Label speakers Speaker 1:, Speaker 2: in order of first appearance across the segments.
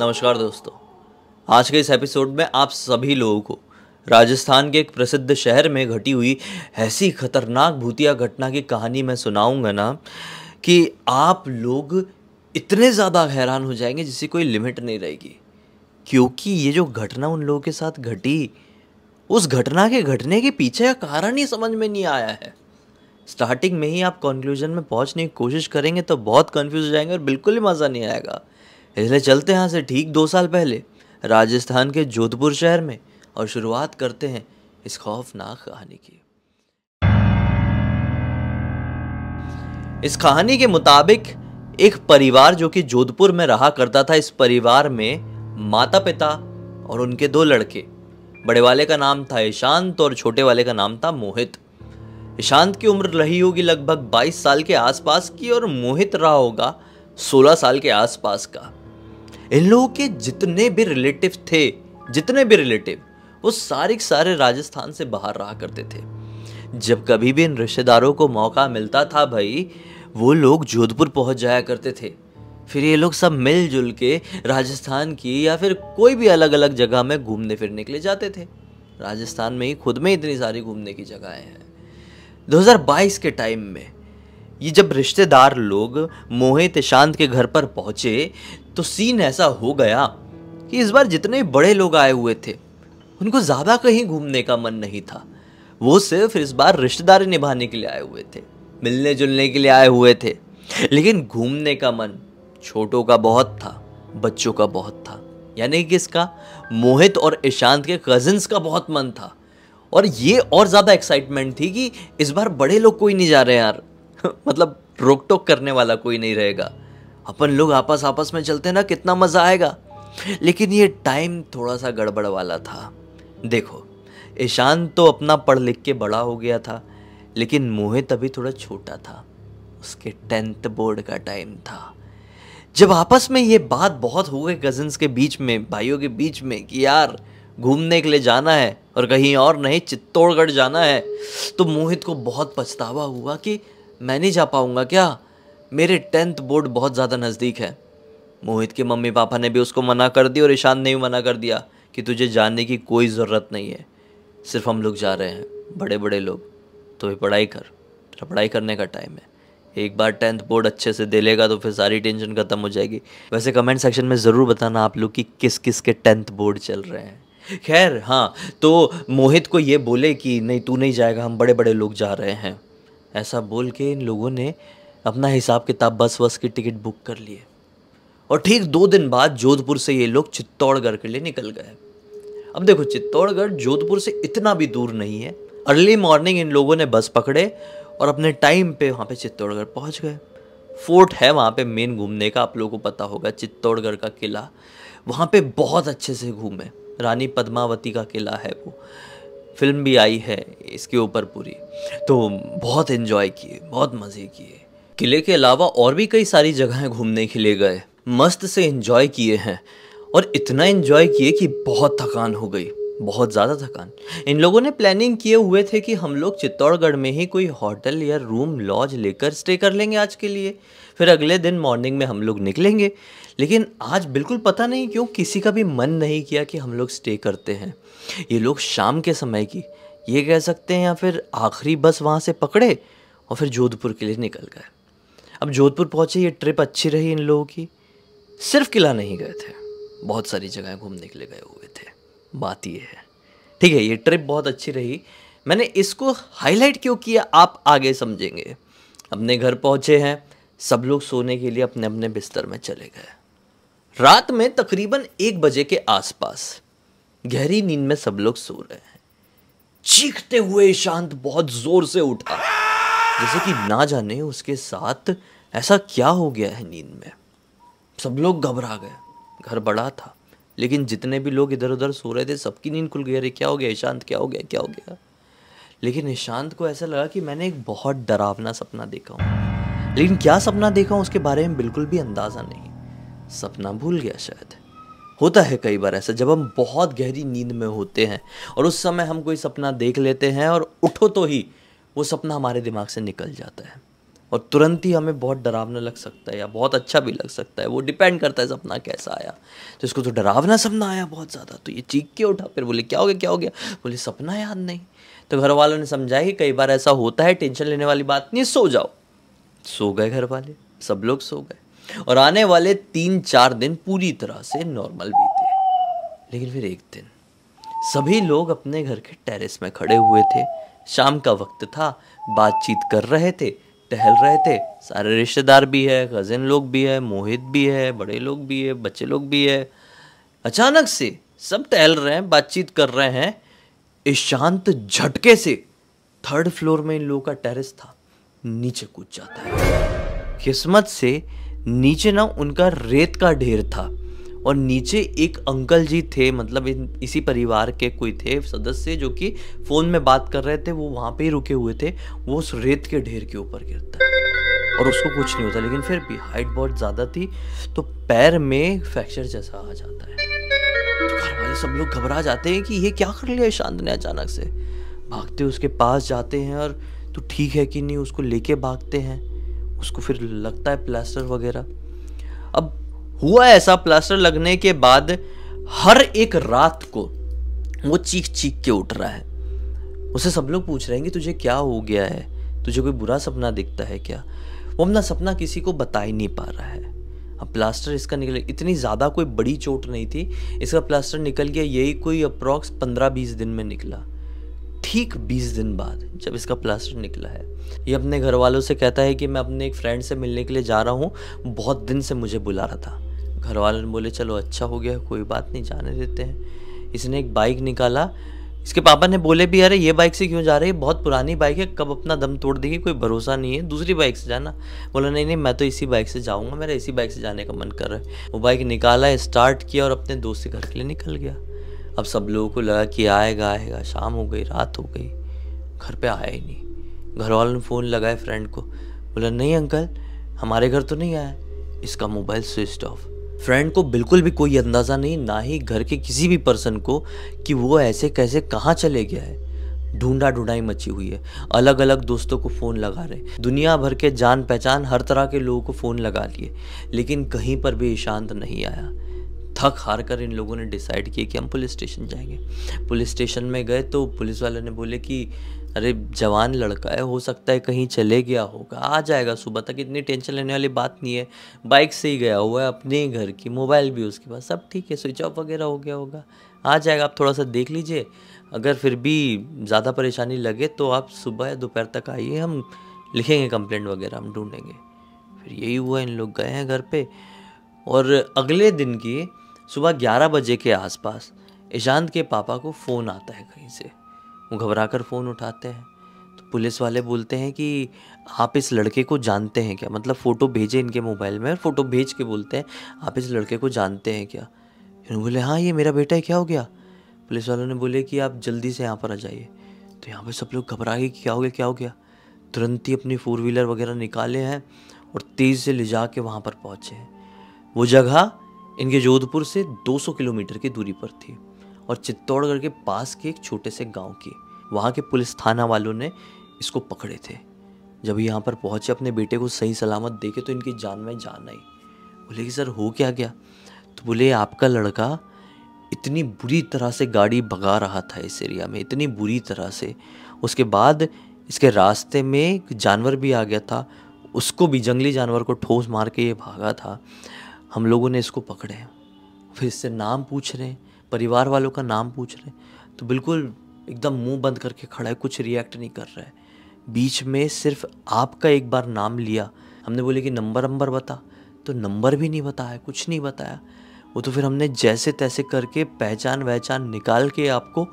Speaker 1: नमस्कार दोस्तों आज के इस एपिसोड में आप सभी लोगों को राजस्थान के एक प्रसिद्ध शहर में घटी हुई ऐसी खतरनाक भूतिया घटना की कहानी मैं सुनाऊंगा ना कि आप लोग इतने ज़्यादा हैरान हो जाएंगे जिसकी कोई लिमिट नहीं रहेगी क्योंकि ये जो घटना उन लोगों के साथ घटी उस घटना के घटने के पीछे का कारण ही समझ में नहीं आया है स्टार्टिंग में ही आप कंक्लूजन में पहुंचने की कोशिश करेंगे तो बहुत कंफ्यूज हो जाएंगे और बिल्कुल ही मज़ा नहीं आएगा इसलिए चलते हैं यहाँ से ठीक दो साल पहले राजस्थान के जोधपुर शहर में और शुरुआत करते हैं इस खौफनाक कहानी की इस कहानी के मुताबिक एक परिवार जो कि जोधपुर में रहा करता था इस परिवार में माता पिता और उनके दो लड़के बड़े वाले का नाम था ईशांत और छोटे वाले का नाम था मोहित ईशांत की उम्र रही होगी लगभग 22 साल के आसपास की और मोहित रहा होगा 16 साल के आसपास का इन लोगों के जितने भी रिलेटिव थे जितने भी रिलेटिव वो सारे सारे राजस्थान से बाहर रहा करते थे जब कभी भी इन रिश्तेदारों को मौका मिलता था भाई वो लोग जोधपुर पहुंच जाया करते थे फिर ये लोग सब मिलजुल के राजस्थान की या फिर कोई भी अलग अलग जगह में घूमने फिरने के लिए जाते थे राजस्थान में ही खुद में इतनी सारी घूमने की जगहें हैं 2022 के टाइम में ये जब रिश्तेदार लोग मोहित शांत के घर पर पहुंचे तो सीन ऐसा हो गया कि इस बार जितने बड़े लोग आए हुए थे उनको ज़्यादा कहीं घूमने का मन नहीं था वो सिर्फ इस बार रिश्तेदारी निभाने के लिए आए हुए थे मिलने जुलने के लिए आए हुए थे लेकिन घूमने का मन छोटों का बहुत था बच्चों का बहुत था यानी कि इसका मोहित और ईशांत के कजिन्स का बहुत मन था और ये और ज़्यादा एक्साइटमेंट थी कि इस बार बड़े लोग कोई नहीं जा रहे यार मतलब रोक टोक करने वाला कोई नहीं रहेगा अपन लोग आपस आपस में चलते ना कितना मज़ा आएगा लेकिन ये टाइम थोड़ा सा गड़बड़ वाला था देखो ईशान तो अपना पढ़ लिख के बड़ा हो गया था लेकिन मोहित अभी थोड़ा छोटा था उसके टेंथ बोर्ड का टाइम था जब आपस में ये बात बहुत हो गई कजिन्स के बीच में भाइयों के बीच में कि यार घूमने के लिए जाना है और कहीं और नहीं चित्तौड़गढ़ जाना है तो मोहित को बहुत पछतावा हुआ कि मैं नहीं जा पाऊँगा क्या मेरे टेंथ बोर्ड बहुत ज़्यादा नज़दीक है मोहित के मम्मी पापा ने भी उसको मना कर दिया और ईशान ने भी मना कर दिया कि तुझे जाने की कोई ज़रूरत नहीं है सिर्फ हम लोग जा रहे हैं बड़े बड़े लोग तो भी पढ़ाई कर तेरा पढ़ाई करने का टाइम है एक बार टेंथ बोर्ड अच्छे से दे लेगा तो फिर सारी टेंशन ख़त्म हो जाएगी वैसे कमेंट सेक्शन में ज़रूर बताना आप लोग कि किस किस के टेंथ बोर्ड चल रहे हैं खैर हाँ तो मोहित को ये बोले कि नहीं तू नहीं जाएगा हम बड़े बड़े लोग जा रहे हैं ऐसा बोल के इन लोगों ने अपना हिसाब किताब बस वस की टिकट बुक कर लिए और ठीक दो दिन बाद जोधपुर से ये लोग चित्तौड़गढ़ के लिए निकल गए अब देखो चित्तौड़गढ़ जोधपुर से इतना भी दूर नहीं है अर्ली मॉर्निंग इन लोगों ने बस पकड़े और अपने टाइम पे वहाँ पे चित्तौड़गढ़ पहुँच गए फोर्ट है वहाँ पे मेन घूमने का आप लोगों को पता होगा चित्तौड़गढ़ का किला वहाँ पे बहुत अच्छे से घूमे रानी पद्मावती का किला है वो फिल्म भी आई है इसके ऊपर पूरी तो बहुत इन्जॉय किए बहुत मज़े किए किले के अलावा और भी कई सारी जगहें घूमने के लिए गए मस्त से इन्जॉय किए हैं और इतना इन्जॉय किए कि बहुत थकान हो गई बहुत ज़्यादा थकान इन लोगों ने प्लानिंग किए हुए थे कि हम लोग चित्तौड़गढ़ में ही कोई होटल या रूम लॉज लेकर स्टे कर लेंगे आज के लिए फिर अगले दिन मॉर्निंग में हम लोग निकलेंगे लेकिन आज बिल्कुल पता नहीं क्यों किसी का भी मन नहीं किया कि हम लोग स्टे करते हैं ये लोग शाम के समय की ये कह सकते हैं या फिर आखिरी बस वहाँ से पकड़े और फिर जोधपुर के लिए निकल गए अब जोधपुर पहुँचे ये ट्रिप अच्छी रही इन लोगों की सिर्फ किला नहीं गए थे बहुत सारी जगह घूमने के लिए गए हुए थे बात ये है ठीक है ये ट्रिप बहुत अच्छी रही मैंने इसको हाईलाइट क्यों किया आप आगे समझेंगे अपने घर पहुँचे हैं सब लोग सोने के लिए अपने अपने बिस्तर में चले गए रात में तकरीबन एक बजे के आसपास गहरी नींद में सब लोग सो रहे हैं चीखते हुए शांत बहुत जोर से उठा जैसे कि ना जाने उसके साथ ऐसा क्या हो गया है नींद में सब लोग घबरा गए घर बड़ा था लेकिन जितने भी लोग इधर उधर सो रहे थे सबकी नींद खुल गई अरे क्या हो गया ईशांत क्या हो गया क्या हो गया लेकिन ईशांत को ऐसा लगा कि मैंने एक बहुत डरावना सपना देखा हूँ लेकिन क्या सपना देखा हूँ उसके बारे में बिल्कुल भी अंदाज़ा नहीं सपना भूल गया शायद होता है कई बार ऐसा जब हम बहुत गहरी नींद में होते हैं और उस समय हम कोई सपना देख लेते हैं और उठो तो ही वो सपना हमारे दिमाग से निकल जाता है और तुरंत ही हमें बहुत डरावना लग सकता है या बहुत अच्छा भी लग सकता है वो डिपेंड करता है सपना कैसा आया तो इसको तो डरावना सपना आया बहुत ज़्यादा तो ये चीख के उठा फिर बोले क्या हो गया क्या हो गया बोले सपना याद नहीं तो घर वालों ने समझाया कि कई बार ऐसा होता है टेंशन लेने वाली बात नहीं सो जाओ सो गए घर वाले सब लोग सो गए और आने वाले तीन चार दिन पूरी तरह से नॉर्मल बीते लेकिन फिर एक दिन सभी लोग अपने घर के टेरेस में खड़े हुए थे शाम का वक्त था बातचीत कर रहे थे टहल रहे थे सारे रिश्तेदार भी है कजिन लोग भी है मोहित भी है बड़े लोग भी है बच्चे लोग भी है अचानक से सब टहल रहे हैं बातचीत कर रहे हैं इस शांत झटके से थर्ड फ्लोर में इन लोगों का टेरेस था नीचे कूद जाता है किस्मत से नीचे ना उनका रेत का ढेर था और नीचे एक अंकल जी थे मतलब इसी परिवार के कोई थे सदस्य जो कि फ़ोन में बात कर रहे थे वो वहाँ पे ही रुके हुए थे वो उस रेत के ढेर के ऊपर गिरता है और उसको कुछ नहीं होता लेकिन फिर भी हाइट बहुत ज़्यादा थी तो पैर में फ्रैक्चर जैसा आ जाता है तो घर वाले सब लोग घबरा जाते हैं कि ये क्या कर लिया शांत ने अचानक से भागते उसके पास जाते हैं और तो ठीक है कि नहीं उसको लेके भागते हैं उसको फिर लगता है प्लास्टर वगैरह हुआ ऐसा प्लास्टर लगने के बाद हर एक रात को वो चीख चीख के उठ रहा है उसे सब लोग पूछ रहे हैं कि तुझे क्या हो गया है तुझे कोई बुरा सपना दिखता है क्या वो अपना सपना किसी को बता ही नहीं पा रहा है अब प्लास्टर इसका निकल इतनी ज़्यादा कोई बड़ी चोट नहीं थी इसका प्लास्टर निकल गया यही कोई अप्रॉक्स पंद्रह बीस दिन में निकला ठीक बीस दिन बाद जब इसका प्लास्टर निकला है ये अपने घर वालों से कहता है कि मैं अपने एक फ्रेंड से मिलने के लिए जा रहा हूँ बहुत दिन से मुझे बुला रहा था घर वाले बोले चलो अच्छा हो गया कोई बात नहीं जाने देते हैं इसने एक बाइक निकाला इसके पापा ने बोले भी अरे ये बाइक से क्यों जा रही है बहुत पुरानी बाइक है कब अपना दम तोड़ देगी कोई भरोसा नहीं है दूसरी बाइक से जाना बोला नहीं नहीं मैं तो इसी बाइक से जाऊँगा मेरा इसी बाइक से जाने का मन कर रहा है वो बाइक निकाला स्टार्ट किया और अपने दोस्त के घर के लिए निकल गया अब सब लोगों को लगा कि आएगा आएगा शाम हो गई रात हो गई घर पर आया ही नहीं घर वालों ने फ़ोन लगाए फ्रेंड को बोला नहीं अंकल हमारे घर तो नहीं आया इसका मोबाइल स्विच ऑफ फ्रेंड को बिल्कुल भी कोई अंदाज़ा नहीं ना ही घर के किसी भी पर्सन को कि वो ऐसे कैसे कहाँ चले गया है ढूंढा ढूंढाई मची हुई है अलग अलग दोस्तों को फ़ोन लगा रहे दुनिया भर के जान पहचान हर तरह के लोगों को फ़ोन लगा लिए लेकिन कहीं पर भी ईशांत नहीं आया थक हार कर इन लोगों ने डिसाइड किया कि हम पुलिस स्टेशन जाएंगे पुलिस स्टेशन में गए तो पुलिस वाले ने बोले कि अरे जवान लड़का है हो सकता है कहीं चले गया होगा आ जाएगा सुबह तक इतनी टेंशन लेने वाली बात नहीं है बाइक से ही गया हुआ है अपने ही घर की मोबाइल भी उसके पास सब ठीक है स्विच ऑफ वगैरह हो गया होगा आ जाएगा आप थोड़ा सा देख लीजिए अगर फिर भी ज़्यादा परेशानी लगे तो आप सुबह या दोपहर तक आइए हम लिखेंगे कंप्लेंट वगैरह हम ढूंढेंगे फिर यही हुआ इन लोग गए हैं घर पे और अगले दिन की सुबह 11 बजे के आसपास ईशांत के पापा को फ़ोन आता है कहीं से वो घबरा कर फ़ोन उठाते हैं तो पुलिस वाले बोलते हैं कि आप इस लड़के को जानते हैं क्या मतलब फ़ोटो भेजे इनके मोबाइल में और फ़ोटो भेज के बोलते हैं आप इस लड़के को जानते हैं क्या इन्होंने बोले हाँ ये मेरा बेटा है क्या हो गया पुलिस वालों ने बोले कि आप जल्दी से यहाँ पर आ जाइए तो यहाँ पर सब लोग घबरा गए क्या हो गया क्या हो गया तुरंत ही अपनी फोर व्हीलर वगैरह निकाले हैं और तेज़ से ले जा के वहाँ पर पहुँचे हैं वो जगह इनके जोधपुर से 200 किलोमीटर की दूरी पर थी और चित्तौड़गढ़ के पास के एक छोटे से गांव की वहाँ के पुलिस थाना वालों ने इसको पकड़े थे जब यहाँ पर पहुँचे अपने बेटे को सही सलामत देखे तो इनकी जान में जान आई बोले कि सर हो क्या गया तो बोले आपका लड़का इतनी बुरी तरह से गाड़ी भगा रहा था इस एरिया में इतनी बुरी तरह से उसके बाद इसके रास्ते में जानवर भी आ गया था उसको भी जंगली जानवर को ठोस मार के ये भागा था हम लोगों ने इसको पकड़े फिर इससे नाम पूछ रहे हैं परिवार वालों का नाम पूछ रहे हैं तो बिल्कुल एकदम मुंह बंद करके खड़ा है कुछ रिएक्ट नहीं कर रहा है बीच में सिर्फ आपका एक बार नाम लिया हमने बोले कि नंबर नंबर बता तो नंबर भी नहीं बताया कुछ नहीं बताया वो तो फिर हमने जैसे तैसे करके पहचान वहचान निकाल के आपको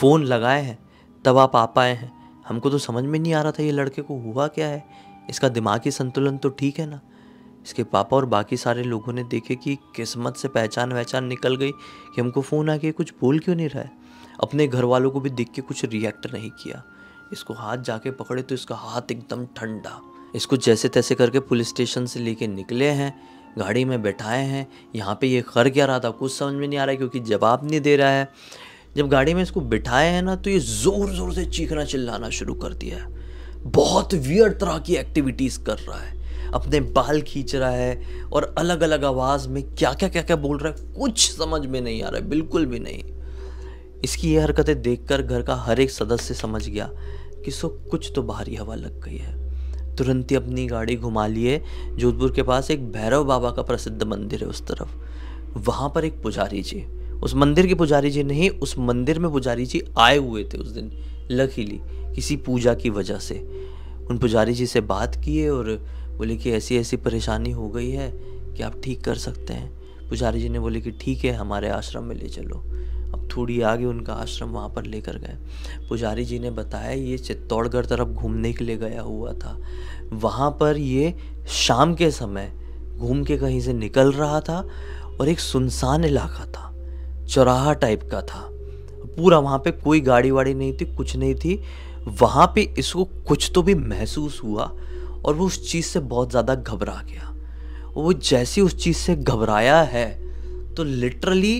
Speaker 1: फ़ोन लगाए हैं तब आप आ पाए हैं हमको तो समझ में नहीं आ रहा था ये लड़के को हुआ क्या है इसका दिमागी संतुलन तो ठीक है ना इसके पापा और बाकी सारे लोगों ने देखे कि किस्मत से पहचान वहचान निकल गई कि हमको फ़ोन आके कुछ बोल क्यों नहीं रहा है अपने घर वालों को भी देख के कुछ रिएक्ट नहीं किया इसको हाथ जाके पकड़े तो इसका हाथ एकदम ठंडा इसको जैसे तैसे करके पुलिस स्टेशन से लेके निकले हैं गाड़ी में बैठाए हैं यहाँ पे ये कर क्या रहा था कुछ समझ में नहीं आ रहा है क्योंकि जवाब नहीं दे रहा है जब गाड़ी में इसको बिठाए हैं ना तो ये ज़ोर ज़ोर से चीखना चिल्लाना शुरू कर दिया है बहुत वियर तरह की एक्टिविटीज़ कर रहा है अपने बाल खींच रहा है और अलग अलग आवाज़ में क्या क्या क्या क्या बोल रहा है कुछ समझ में नहीं आ रहा है बिल्कुल भी नहीं इसकी ये हरकतें देखकर घर का हर एक सदस्य समझ गया कि सो कुछ तो बाहरी हवा लग गई है तुरंत ही अपनी गाड़ी घुमा लिए जोधपुर के पास एक भैरव बाबा का प्रसिद्ध मंदिर है उस तरफ वहाँ पर एक पुजारी जी उस मंदिर के पुजारी जी नहीं उस मंदिर में पुजारी जी आए हुए थे उस दिन लकीली किसी पूजा की वजह से उन पुजारी जी से बात किए और बोले कि ऐसी ऐसी परेशानी हो गई है कि आप ठीक कर सकते हैं पुजारी जी ने बोले कि ठीक है हमारे आश्रम में ले चलो थोड़ी आगे उनका आश्रम वहाँ पर लेकर गए पुजारी जी ने बताया ये चित्तौड़गढ़ तरफ घूमने के लिए गया हुआ था वहाँ पर ये शाम के समय घूम के कहीं से निकल रहा था और एक सुनसान इलाका था चौराहा टाइप का था पूरा वहाँ पे कोई गाड़ी वाड़ी नहीं थी कुछ नहीं थी वहाँ पे इसको कुछ तो भी महसूस हुआ और वो उस चीज़ से बहुत ज़्यादा घबरा गया वो जैसे उस चीज़ से घबराया है तो लिटरली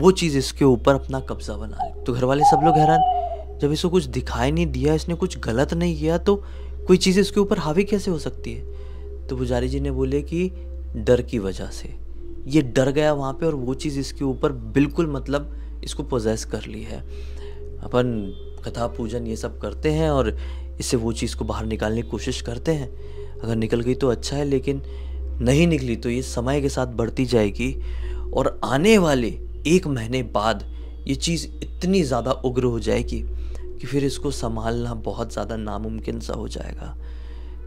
Speaker 1: वो चीज़ इसके ऊपर अपना कब्जा बना ले तो घर वाले सब लोग हैरान जब इसको कुछ दिखाई नहीं दिया इसने कुछ गलत नहीं किया तो कोई चीज़ इसके ऊपर हावी कैसे हो सकती है तो पुजारी जी ने बोले कि डर की वजह से ये डर गया वहाँ पे और वो चीज़ इसके ऊपर बिल्कुल मतलब इसको पोजेस कर ली है अपन कथा पूजन ये सब करते हैं और इससे वो चीज़ को बाहर निकालने की कोशिश करते हैं अगर निकल गई तो अच्छा है लेकिन नहीं निकली तो ये समय के साथ बढ़ती जाएगी और आने वाले एक महीने बाद ये चीज़ इतनी ज़्यादा उग्र हो जाएगी कि फिर इसको संभालना बहुत ज़्यादा नामुमकिन सा हो जाएगा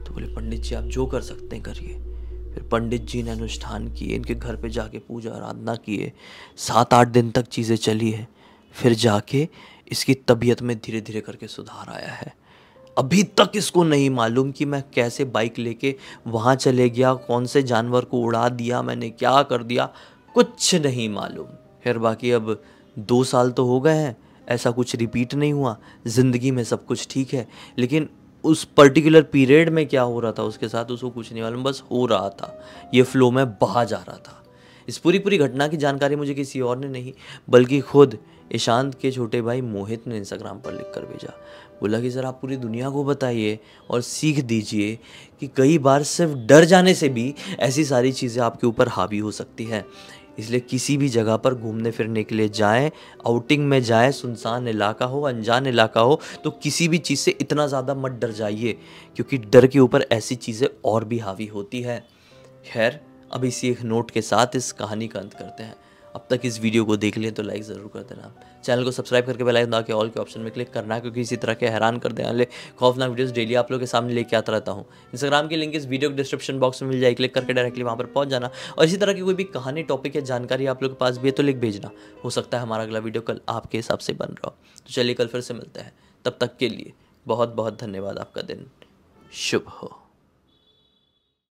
Speaker 1: तो बोले पंडित जी आप जो कर सकते हैं करिए फिर पंडित जी ने अनुष्ठान किए इनके घर पे जाके पूजा आराधना किए सात आठ दिन तक चीज़ें चली है फिर जाके इसकी तबीयत में धीरे धीरे करके सुधार आया है अभी तक इसको नहीं मालूम कि मैं कैसे बाइक लेके वहाँ चले गया कौन से जानवर को उड़ा दिया मैंने क्या कर दिया कुछ नहीं मालूम खैर बाकी अब दो साल तो हो गए हैं ऐसा कुछ रिपीट नहीं हुआ ज़िंदगी में सब कुछ ठीक है लेकिन उस पर्टिकुलर पीरियड में क्या हो रहा था उसके साथ उसको कुछ नहीं मालूम बस हो रहा था ये फ्लो में बहा जा रहा था इस पूरी पूरी घटना की जानकारी मुझे किसी और ने नहीं बल्कि खुद ईशांत के छोटे भाई मोहित ने इंस्टाग्राम पर लिख कर भेजा बोला कि सर आप पूरी दुनिया को बताइए और सीख दीजिए कि कई बार सिर्फ डर जाने से भी ऐसी सारी चीज़ें आपके ऊपर हावी हो सकती है इसलिए किसी भी जगह पर घूमने फिरने के लिए जाएं आउटिंग में जाएं सुनसान इलाका हो अनजान इलाका हो तो किसी भी चीज़ से इतना ज़्यादा मत डर जाइए क्योंकि डर के ऊपर ऐसी चीज़ें और भी हावी होती है खैर अब इसी एक नोट के साथ इस कहानी का अंत करते हैं अब तक इस वीडियो को देख लें तो लाइक ज़रूर कर देना चैनल को सब्सक्राइब करके बेल आइकन के ऑल के ऑप्शन में क्लिक करना क्योंकि इसी तरह के हैरान कर देने वाले खौफनाक वीडियोस डेली आप लोग के सामने लेके आता रहता हूँ इंस्टाग्राम की लिंक इस वीडियो के डिस्क्रिप्शन बॉक्स में मिल जाए क्लिक करके डायरेक्टली वहाँ पर पहुँच जाना और इसी तरह की कोई भी कहानी टॉपिक या जानकारी आप लोग के पास भी है तो लिख भेजना हो सकता है हमारा अगला वीडियो कल आपके हिसाब से बन रहा हो तो चलिए कल फिर से मिलते हैं तब तक के लिए बहुत बहुत धन्यवाद आपका दिन शुभ हो